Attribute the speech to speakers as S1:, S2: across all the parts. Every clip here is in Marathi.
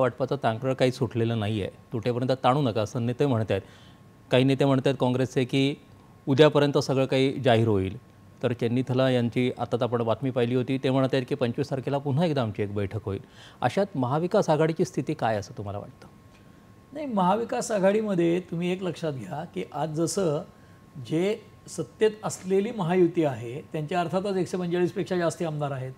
S1: वाटपाचा तांकडं काही सुटलेलं नाही आहे तुटेपर्यंत ताणू नका असं नेते म्हणत आहेत काही नेते म्हणत आहेत काँग्रेसचे की उद्यापर्यंत सगळं काही जाहीर होईल तर चेन्नीथला यांची आताच आपण बातमी पाहिली होती ते म्हणत आहेत की पंचवीस तारखेला पुन्हा एकदा आमची एक बैठक होईल अशात महाविकास आघाडीची स्थिती काय असं तुम्हाला वाटतं नाही महाविकास आघाडीमध्ये तुम्ही एक लक्षात घ्या की आज जसं जे सत्तेत असलेली महायुती आहे त्यांच्या अर्थातच एकशे पंचेचाळीसपेक्षा जास्ती आमदार आहेत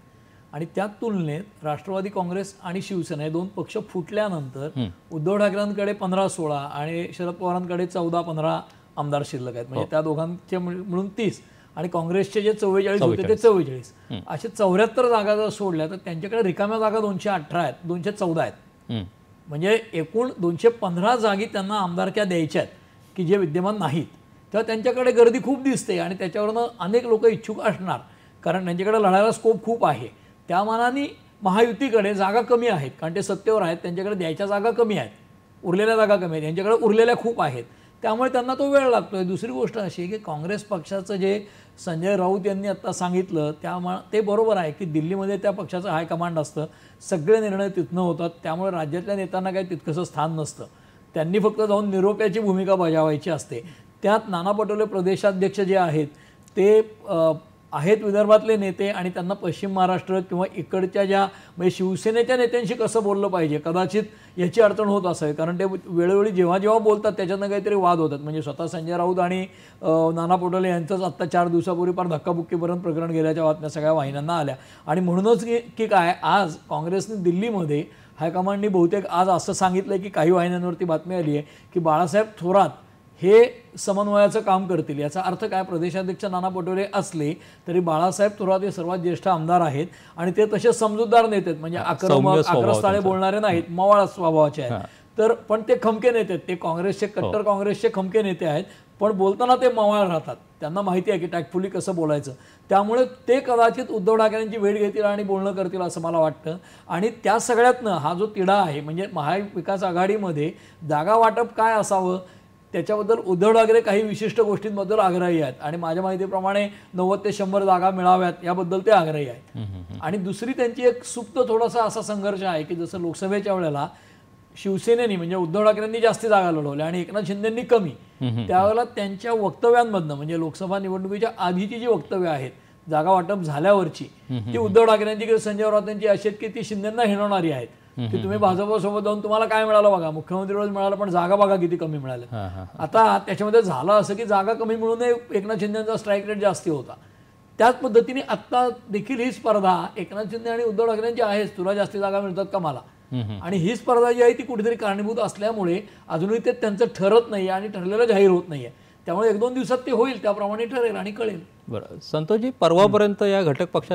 S1: आणि त्या तुलनेत राष्ट्रवादी काँग्रेस आणि शिवसेना हे दोन पक्ष फुटल्यानंतर उद्धव ठाकरेंकडे पंधरा सोळा आणि शरद पवारांकडे चौदा पंधरा आमदार शिल्लक आहेत म्हणजे हो. त्या दोघांचे मिळून तीस आणि काँग्रेसचे जे चव्वेचाळीस होते ते चव्वेचाळीस असे चौऱ्याहत्तर जागा जर सोडल्या तर त्यांच्याकडे रिकाम्या जागा दोनशे अठरा आहेत दोनशे चौदा आहेत म्हणजे एकूण दोनशे पंधरा जागी त्यांना आमदारक्या द्यायच्या आहेत की जे विद्यमान नाहीत तेव्हा त्यांच्याकडे गर्दी खूप दिसते आणि त्याच्यावरनं अनेक लोक इच्छुक असणार कारण त्यांच्याकडे लढायला स्कोप खूप आहे त्या मानाने महायुतीकडे जागा कमी आहेत कारण ते सत्तेवर आहेत त्यांच्याकडे द्यायच्या जागा कमी आहेत उरलेल्या जागा कमी आहेत यांच्याकडे उरलेल्या खूप आहेत त्यामुळे त्यांना तो वेळ लागतो आहे दुसरी गोष्ट अशी की काँग्रेस पक्षाचं जे संजय राऊत यांनी आत्ता सांगितलं त्या ते बरोबर आहे की दिल्लीमध्ये त्या पक्षाचं हायकमांड असतं सगळे निर्णय तिथनं होतात त्यामुळे राज्यातल्या नेत्यांना काही तितकंसं स्थान नसतं त्यांनी फक्त जाऊन निरोप्याची भूमिका बजावायची असते त्यात नाना पटोले प्रदेशाध्यक्ष जे आहेत ते आहेत विदर्भातले नेते आणि त्यांना पश्चिम महाराष्ट्र किंवा इकडच्या ज्या म्हणजे शिवसेनेच्या नेत्यांशी कसं बोललं पाहिजे कदाचित याची अडचण होत असेल कारण ते वेळोवेळी जेव्हा जेव्हा बोलतात त्याच्यानं काहीतरी वाद होतात म्हणजे स्वतः संजय राऊत आणि नाना पटोले यांचंच आत्ता चार दिवसापूर्वी फार धक्काबुक्कीपर्यंत प्रकरण गेल्याच्या बातम्या सगळ्या वाहिन्यांना आल्या आणि म्हणूनच की की काय आज काँग्रेसने दिल्लीमध्ये हायकमांडनी बहुतेक आज असं सांगितलं की काही वाहिन्यांवरती बातमी आली आहे की बाळासाहेब थोरात हे समन्वयाचं काम करतील याचा अर्थ काय प्रदेशाध्यक्ष नाना पटोले असले तरी बाळासाहेब थोरात हे सर्वात ज्येष्ठ आमदार आहेत आणि ते तसे समजूतदार नेते आहेत म्हणजे आक्रम आक्रस्ताळे बोलणारे नाहीत मवाळ स्वभावाचे आहेत तर पण ते खमके नेते आहेत ते काँग्रेसचे कट्टर हो. काँग्रेसचे खमके नेते आहेत पण बोलताना ते मवाळ राहतात त्यांना माहिती आहे की टॅक्टफुली कसं बोलायचं त्यामुळे ते कदाचित उद्धव ठाकरेंची भेट घेतील आणि बोलणं करतील असं मला वाटतं आणि त्या सगळ्यातनं हा जो तिढा आहे म्हणजे महाविकास आघाडीमध्ये जागा वाटप काय असावं त्याच्याबद्दल उद्धव ठाकरे काही विशिष्ट गोष्टींबद्दल आग्रही आहेत आणि माझ्या माहितीप्रमाणे नव्वद ते शंभर जागा मिळाव्यात याबद्दल ते आग्रही आहेत आणि दुसरी त्यांची एक सुप्त थोडासा असा संघर्ष आहे की जसं लोकसभेच्या वेळेला शिवसेनेनी म्हणजे उद्धव ठाकरेंनी जास्ती जागा लढवल्या आणि एकनाथ शिंदेंनी कमी त्यावेळेला त्यांच्या वक्तव्यांमधनं म्हणजे लोकसभा निवडणुकीच्या आधीची जी वक्तव्य आहेत जागा वाटप झाल्यावरची ती उद्धव ठाकरेंची किंवा संजय राऊत यांची अशी आहेत की ती शिंदेंना हिणवणारी आहेत की तुम्ही भाजपसोबत जाऊन तुम्हाला काय मिळालं बघा मुख्यमंत्री रोज मिळालं पण जागा बघा किती कमी मिळाल्या आता त्याच्यामध्ये झालं असं की जागा कमी मिळून एकनाथ शिंदेचा स्ट्राईक रेट जास्ती होता त्याच पद्धतीने आत्ता देखील ही स्पर्धा एकनाथ शिंदे आणि उद्धव ठाकरेंची आहेच तुला जास्ती जागा मिळतात का मला आणि ही स्पर्धा जी आहे ती कुठेतरी कारणीभूत असल्यामुळे अजूनही ते त्यांचं ठरत नाही आणि ठरलेलं जाहीर होत नाही त्यामुळे एक दोन दिवसात ते होईल त्याप्रमाणे ठरेल आणि कळेल बरं संतोषजी परवापर्यंत या घटक पक्षात